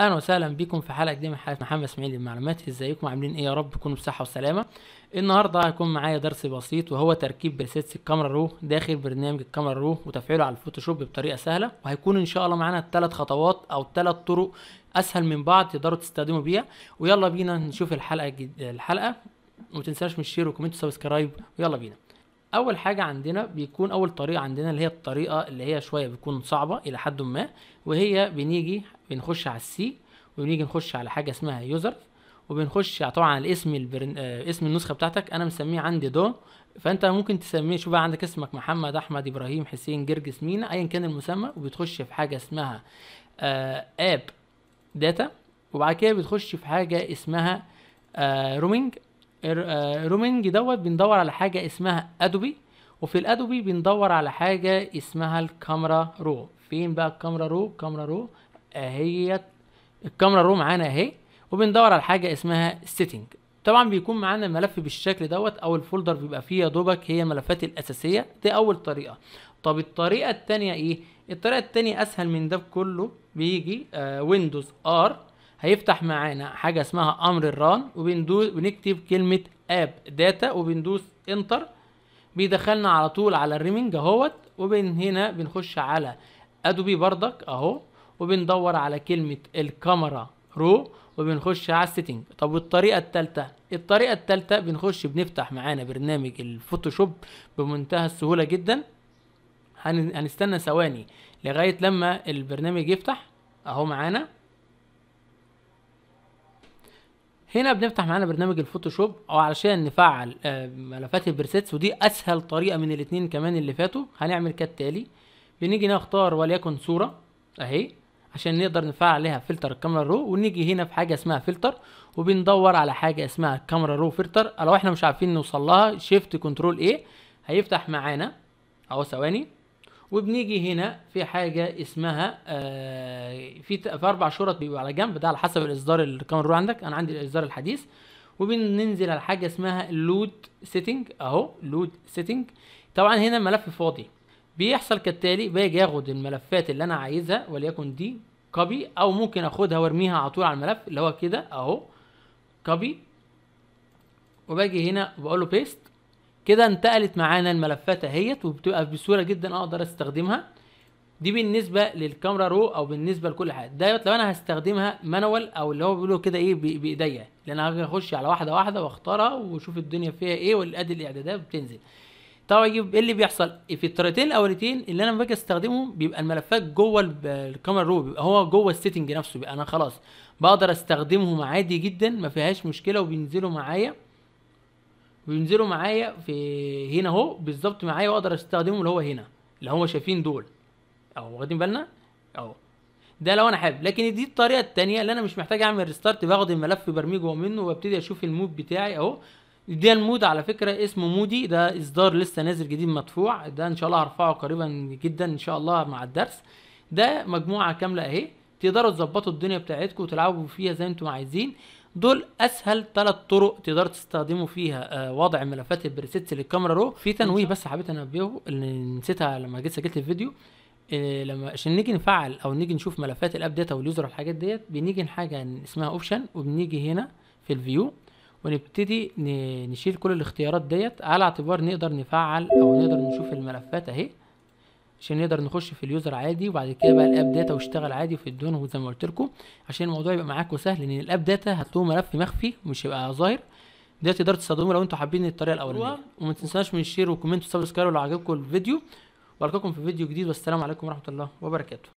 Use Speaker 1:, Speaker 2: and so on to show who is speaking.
Speaker 1: اهلا وسهلا بيكم في حلقه جديده من حلقه محمد اسماعيل المعلومات ازيكم عاملين ايه يا رب تكونوا بصحه وسلامه النهارده هيكون معايا درس بسيط وهو تركيب بريسيتس الكاميرا رو داخل برنامج الكاميرا رو وتفعيله على الفوتوشوب بطريقه سهله وهيكون ان شاء الله معانا ثلاث خطوات او ثلاث طرق اسهل من بعض تقدروا تستخدموا بيها ويلا بينا نشوف الحلقه الحلقه وما تنساش من الشير وكومنت وسبسكرايب ويلا بينا اول حاجه عندنا بيكون اول طريقه عندنا اللي هي الطريقه اللي هي شويه بتكون صعبه الى حد ما وهي بنيجي بنخش على السي وبنيجي نخش على حاجه اسمها يوزر وبنخش طبعا على اسم البرن... آه، اسم النسخه بتاعتك انا مسميه عندي دو فانت ممكن تسميه شوف بقى عندك اسمك محمد احمد ابراهيم حسين جرجس مينا ايا كان المسمى وبتخش في حاجه اسمها آه، اب داتا وبعد كده بتخش في حاجه اسمها آه، رومينج رومينج دوت بندور على حاجه اسمها ادوبي وفي الادوبي بندور على حاجه اسمها الكاميرا رو فين بقى الكاميرا رو الكاميرا رو اهيت الكاميرا رو معانا اهي وبندور على حاجه اسمها سيتنج طبعا بيكون معانا الملف بالشكل دوت او الفولدر بيبقى فيه يا دوبك هي الملفات الاساسيه دي اول طريقه طب الطريقه الثانيه ايه الطريقه الثانيه اسهل من ده كله بيجي آه ويندوز ار هيفتح معانا حاجه اسمها امر الران وبندوس بنكتب كلمه اب داتا وبندوس انتر بيدخلنا على طول على الريمنج اهوت وبين هنا بنخش على ادوبي بردك اهو وبندور على كلمة الكاميرا رو وبنخش على السيتنج طب والطريقة التالتة الطريقة التالتة بنخش بنفتح معانا برنامج الفوتوشوب بمنتهى السهولة جدا هنستنى ثواني لغاية لما البرنامج يفتح اهو معانا هنا بنفتح معانا برنامج الفوتوشوب او علشان نفعل آه، ملفات البرسيتس ودي اسهل طريقه من الاتنين كمان اللي فاتوا هنعمل كالتالي بنيجي نختار وليكن صوره اهي عشان نقدر نفعل عليها فلتر الكاميرا رو ونيجي هنا في حاجه اسمها فلتر وبندور على حاجه اسمها كاميرا رو فلتر لو احنا مش عارفين نوصل لها شيفت كنترول ايه هيفتح معانا اهو ثواني وبنيجي هنا في حاجه اسمها آه في في اربع شرط بيبقوا على جنب ده على حسب الاصدار الكاميرا رو عندك انا عندي الاصدار الحديث وبننزل على حاجه اسمها لود سيتنج اهو لود سيتنج طبعا هنا ملف فاضي بيحصل كالتالي باجي اخد الملفات اللي انا عايزها وليكن دي كوبي او ممكن اخدها وارميها على طول على الملف اللي هو كده اهو كوبي وباجي هنا وبقول له بيست كده انتقلت معانا الملفات اهيت وبتبقى بسهوله جدا اقدر استخدمها دي بالنسبه للكاميرا رو او بالنسبه لكل حاجه ده لو انا هستخدمها مانوال او اللي هو بيقولوا كده ايه بايديا لان انا هخش على واحده واحده واختارها واشوف الدنيا فيها ايه والادي الاعدادات بتنزل طيب ايه اللي بيحصل في الطريقتين الاولتين اللي انا باجي استخدمهم بيبقى الملفات جوه الكاميرا رو بيبقى هو جوه السيتنج نفسه بيبقى انا خلاص بقدر استخدمهم عادي جدا ما فيهاش مشكله وبينزلوا معايا بينزلوا معايا في هنا اهو بالظبط معايا واقدر استخدمهم اللي هو هنا اللي هو شايفين دول اهو واخدين بالنا اهو ده لو انا حابب لكن دي الطريقه الثانيه اللي انا مش محتاج اعمل ريستارت باخد الملف برميه جوه منه وابتدي اشوف المود بتاعي اهو ده المود على فكره اسمه مودي ده اصدار لسه نازل جديد مدفوع ده ان شاء الله هرفعه قريبا جدا ان شاء الله مع الدرس ده مجموعه كامله اهي تقدروا تظبطوا الدنيا بتاعتكم وتلعبوا فيها زي ما انتم عايزين دول اسهل ثلاث طرق تقدروا تستخدموا فيها آه، وضع ملفات البريسيتس للكاميرا رو في تنويه بس حبيت انبهه اللي نسيتها لما جيت سجلت الفيديو آه، لما عشان نيجي نفعل او نيجي نشوف ملفات الاب داتا واليوزر والحاجات ديت بنيجي لحاجه اسمها اوبشن وبنيجي هنا في الفيو ونبتدي نشيل كل الاختيارات ديت على اعتبار نقدر نفعل او نقدر نشوف الملفات اهي عشان نقدر نخش في اليوزر عادي وبعد كده بقى الاب داتا واشتغل عادي في الدون وزي ما قلت لكم عشان الموضوع يبقى معاكم سهل لان الاب داتا هتلاقوه ملف مخفي مش هيبقى ظاهر ده تقدروا تستخدموه لو انتم حابين الطريقه الاولانيه أيوة. وما تنساش من الشير وكومنت وسبسكرايب لو عجبكم الفيديو والقاكم في فيديو جديد والسلام عليكم ورحمه الله وبركاته